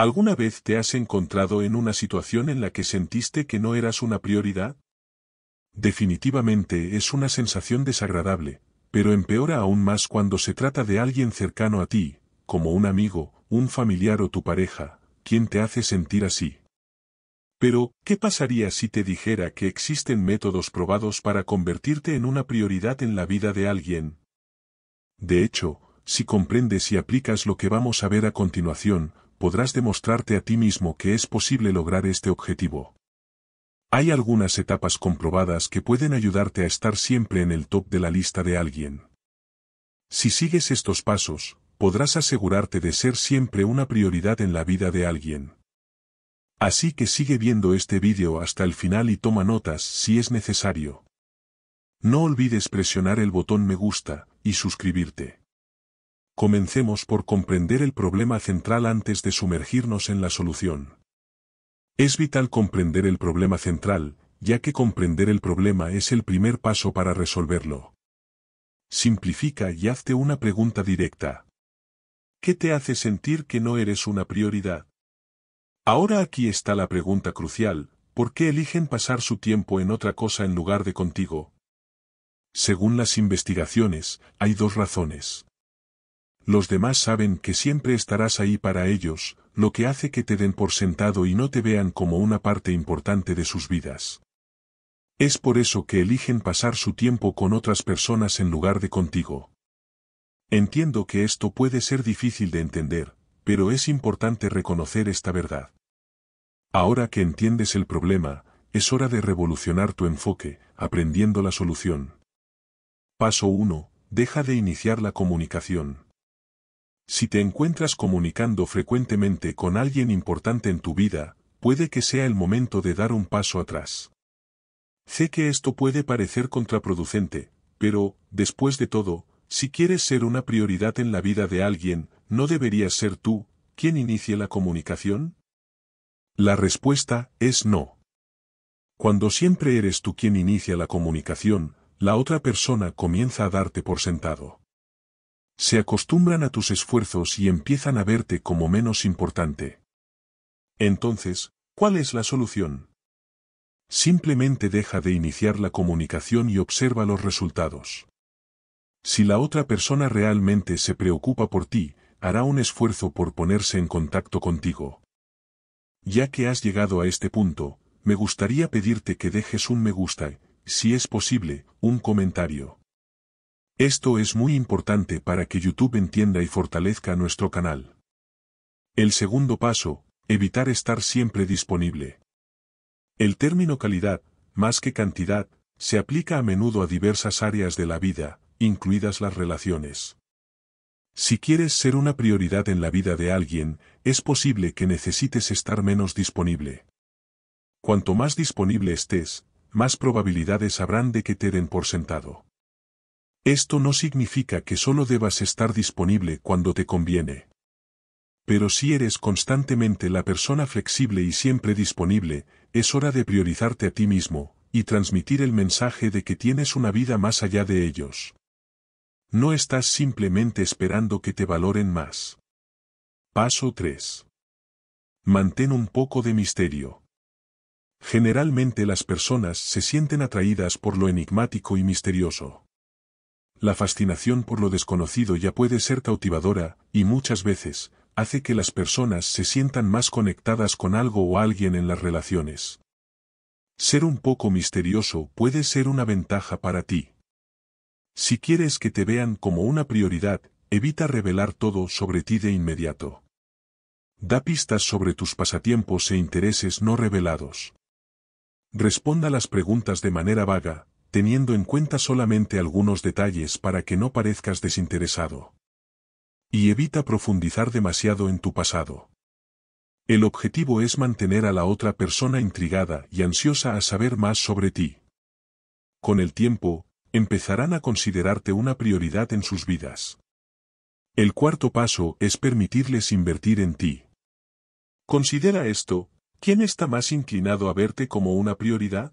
¿Alguna vez te has encontrado en una situación en la que sentiste que no eras una prioridad? Definitivamente es una sensación desagradable, pero empeora aún más cuando se trata de alguien cercano a ti, como un amigo, un familiar o tu pareja, quien te hace sentir así. Pero, ¿qué pasaría si te dijera que existen métodos probados para convertirte en una prioridad en la vida de alguien? De hecho, si comprendes y aplicas lo que vamos a ver a continuación, podrás demostrarte a ti mismo que es posible lograr este objetivo. Hay algunas etapas comprobadas que pueden ayudarte a estar siempre en el top de la lista de alguien. Si sigues estos pasos, podrás asegurarte de ser siempre una prioridad en la vida de alguien. Así que sigue viendo este vídeo hasta el final y toma notas si es necesario. No olvides presionar el botón me gusta y suscribirte comencemos por comprender el problema central antes de sumergirnos en la solución. Es vital comprender el problema central, ya que comprender el problema es el primer paso para resolverlo. Simplifica y hazte una pregunta directa. ¿Qué te hace sentir que no eres una prioridad? Ahora aquí está la pregunta crucial, ¿por qué eligen pasar su tiempo en otra cosa en lugar de contigo? Según las investigaciones, hay dos razones los demás saben que siempre estarás ahí para ellos, lo que hace que te den por sentado y no te vean como una parte importante de sus vidas. Es por eso que eligen pasar su tiempo con otras personas en lugar de contigo. Entiendo que esto puede ser difícil de entender, pero es importante reconocer esta verdad. Ahora que entiendes el problema, es hora de revolucionar tu enfoque, aprendiendo la solución. Paso 1. Deja de iniciar la comunicación. Si te encuentras comunicando frecuentemente con alguien importante en tu vida, puede que sea el momento de dar un paso atrás. Sé que esto puede parecer contraproducente, pero, después de todo, si quieres ser una prioridad en la vida de alguien, ¿no deberías ser tú quien inicie la comunicación? La respuesta es no. Cuando siempre eres tú quien inicia la comunicación, la otra persona comienza a darte por sentado. Se acostumbran a tus esfuerzos y empiezan a verte como menos importante. Entonces, ¿cuál es la solución? Simplemente deja de iniciar la comunicación y observa los resultados. Si la otra persona realmente se preocupa por ti, hará un esfuerzo por ponerse en contacto contigo. Ya que has llegado a este punto, me gustaría pedirte que dejes un me gusta, si es posible, un comentario. Esto es muy importante para que YouTube entienda y fortalezca nuestro canal. El segundo paso, evitar estar siempre disponible. El término calidad, más que cantidad, se aplica a menudo a diversas áreas de la vida, incluidas las relaciones. Si quieres ser una prioridad en la vida de alguien, es posible que necesites estar menos disponible. Cuanto más disponible estés, más probabilidades habrán de que te den por sentado. Esto no significa que solo debas estar disponible cuando te conviene. Pero si eres constantemente la persona flexible y siempre disponible, es hora de priorizarte a ti mismo, y transmitir el mensaje de que tienes una vida más allá de ellos. No estás simplemente esperando que te valoren más. Paso 3. Mantén un poco de misterio. Generalmente las personas se sienten atraídas por lo enigmático y misterioso. La fascinación por lo desconocido ya puede ser cautivadora, y muchas veces, hace que las personas se sientan más conectadas con algo o alguien en las relaciones. Ser un poco misterioso puede ser una ventaja para ti. Si quieres que te vean como una prioridad, evita revelar todo sobre ti de inmediato. Da pistas sobre tus pasatiempos e intereses no revelados. Responda las preguntas de manera vaga, teniendo en cuenta solamente algunos detalles para que no parezcas desinteresado. Y evita profundizar demasiado en tu pasado. El objetivo es mantener a la otra persona intrigada y ansiosa a saber más sobre ti. Con el tiempo, empezarán a considerarte una prioridad en sus vidas. El cuarto paso es permitirles invertir en ti. Considera esto, ¿quién está más inclinado a verte como una prioridad?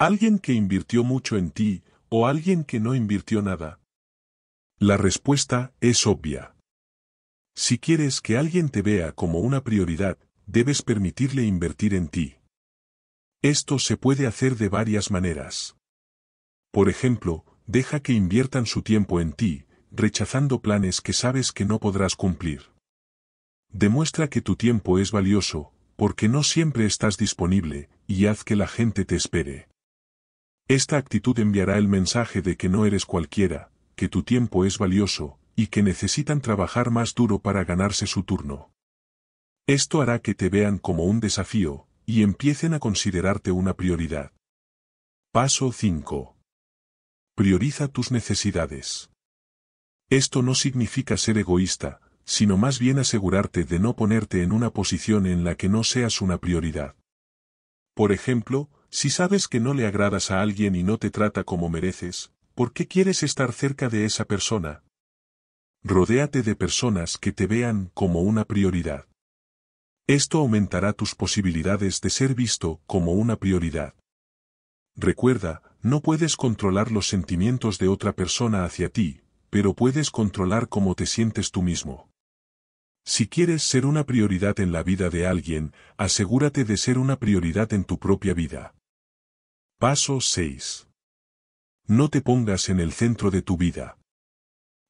¿Alguien que invirtió mucho en ti o alguien que no invirtió nada? La respuesta es obvia. Si quieres que alguien te vea como una prioridad, debes permitirle invertir en ti. Esto se puede hacer de varias maneras. Por ejemplo, deja que inviertan su tiempo en ti, rechazando planes que sabes que no podrás cumplir. Demuestra que tu tiempo es valioso, porque no siempre estás disponible, y haz que la gente te espere. Esta actitud enviará el mensaje de que no eres cualquiera, que tu tiempo es valioso, y que necesitan trabajar más duro para ganarse su turno. Esto hará que te vean como un desafío, y empiecen a considerarte una prioridad. Paso 5. Prioriza tus necesidades. Esto no significa ser egoísta, sino más bien asegurarte de no ponerte en una posición en la que no seas una prioridad. Por ejemplo, si sabes que no le agradas a alguien y no te trata como mereces, ¿por qué quieres estar cerca de esa persona? Rodéate de personas que te vean como una prioridad. Esto aumentará tus posibilidades de ser visto como una prioridad. Recuerda, no puedes controlar los sentimientos de otra persona hacia ti, pero puedes controlar cómo te sientes tú mismo. Si quieres ser una prioridad en la vida de alguien, asegúrate de ser una prioridad en tu propia vida. Paso 6. No te pongas en el centro de tu vida.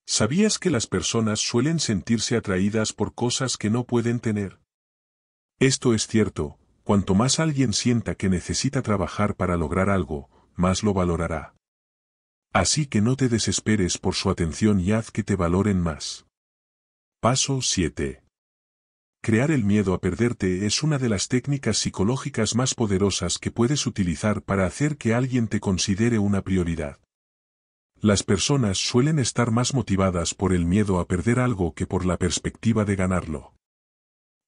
¿Sabías que las personas suelen sentirse atraídas por cosas que no pueden tener? Esto es cierto, cuanto más alguien sienta que necesita trabajar para lograr algo, más lo valorará. Así que no te desesperes por su atención y haz que te valoren más. Paso 7. Crear el miedo a perderte es una de las técnicas psicológicas más poderosas que puedes utilizar para hacer que alguien te considere una prioridad. Las personas suelen estar más motivadas por el miedo a perder algo que por la perspectiva de ganarlo.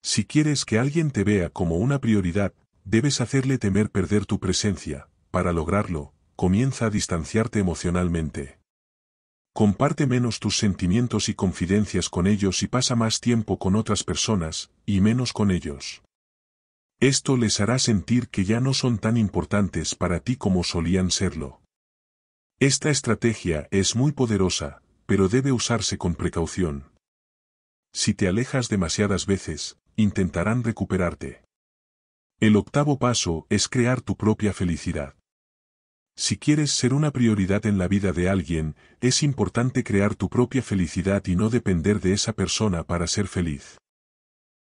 Si quieres que alguien te vea como una prioridad, debes hacerle temer perder tu presencia. Para lograrlo, comienza a distanciarte emocionalmente. Comparte menos tus sentimientos y confidencias con ellos y pasa más tiempo con otras personas, y menos con ellos. Esto les hará sentir que ya no son tan importantes para ti como solían serlo. Esta estrategia es muy poderosa, pero debe usarse con precaución. Si te alejas demasiadas veces, intentarán recuperarte. El octavo paso es crear tu propia felicidad. Si quieres ser una prioridad en la vida de alguien, es importante crear tu propia felicidad y no depender de esa persona para ser feliz.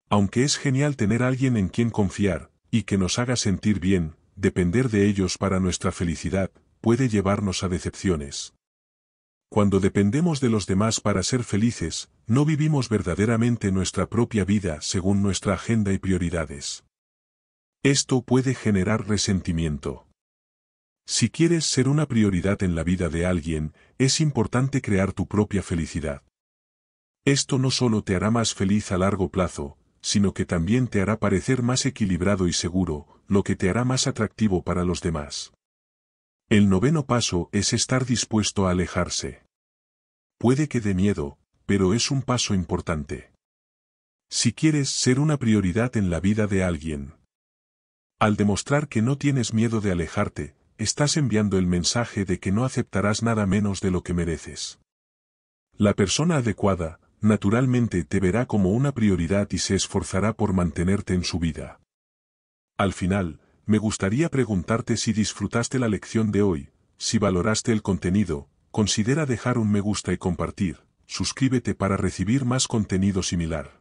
Aunque es genial tener a alguien en quien confiar, y que nos haga sentir bien, depender de ellos para nuestra felicidad, puede llevarnos a decepciones. Cuando dependemos de los demás para ser felices, no vivimos verdaderamente nuestra propia vida según nuestra agenda y prioridades. Esto puede generar resentimiento. Si quieres ser una prioridad en la vida de alguien, es importante crear tu propia felicidad. Esto no solo te hará más feliz a largo plazo, sino que también te hará parecer más equilibrado y seguro, lo que te hará más atractivo para los demás. El noveno paso es estar dispuesto a alejarse. Puede que dé miedo, pero es un paso importante. Si quieres ser una prioridad en la vida de alguien, al demostrar que no tienes miedo de alejarte, estás enviando el mensaje de que no aceptarás nada menos de lo que mereces. La persona adecuada, naturalmente te verá como una prioridad y se esforzará por mantenerte en su vida. Al final, me gustaría preguntarte si disfrutaste la lección de hoy, si valoraste el contenido, considera dejar un me gusta y compartir, suscríbete para recibir más contenido similar.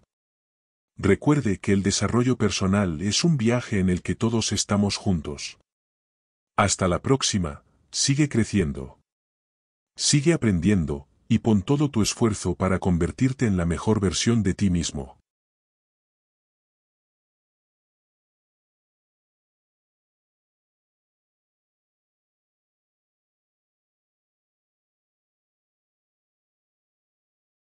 Recuerde que el desarrollo personal es un viaje en el que todos estamos juntos. Hasta la próxima, sigue creciendo. Sigue aprendiendo, y pon todo tu esfuerzo para convertirte en la mejor versión de ti mismo.